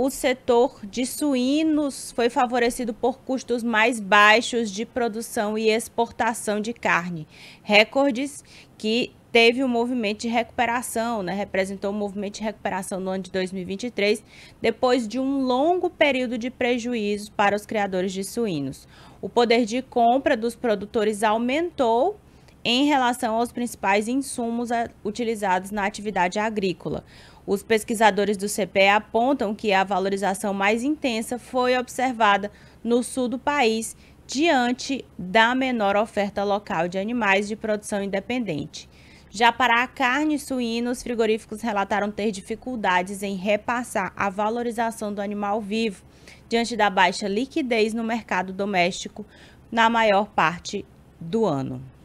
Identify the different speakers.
Speaker 1: o setor de suínos foi favorecido por custos mais baixos de produção e exportação de carne, recordes que teve um movimento de recuperação, né? representou um movimento de recuperação no ano de 2023, depois de um longo período de prejuízos para os criadores de suínos. O poder de compra dos produtores aumentou em relação aos principais insumos eh, utilizados na atividade agrícola. Os pesquisadores do CPE apontam que a valorização mais intensa foi observada no sul do país, diante da menor oferta local de animais de produção independente. Já para a carne suína, os frigoríficos relataram ter dificuldades em repassar a valorização do animal vivo, diante da baixa liquidez no mercado doméstico na maior parte do ano.